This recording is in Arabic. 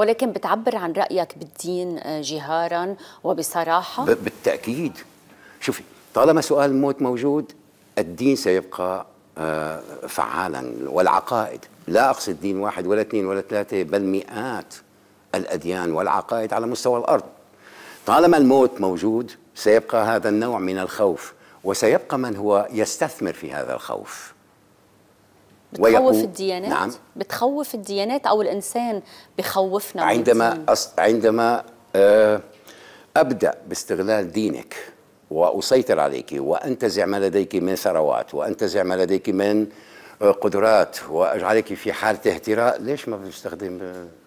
ولكن بتعبر عن رأيك بالدين آه، جهارا وبصراحة بالتأكيد شوفي طالما سؤال الموت موجود الدين سيبقى آه، فعالا والعقائد لا أقصد دين واحد ولا اثنين ولا ثلاثة بل مئات الأديان والعقائد على مستوى الأرض طالما الموت موجود سيبقى هذا النوع من الخوف وسيبقى من هو يستثمر في هذا الخوف بتخوف الديانات نعم بتخوف الديانات او الانسان بخوفنا عندما أص... عندما آه، ابدا باستغلال دينك واسيطر عليك وانتزع ما لديك من ثروات وانتزع ما لديك من آه، قدرات واجعلك في حاله اهتراء ليش ما بتستخدم آه،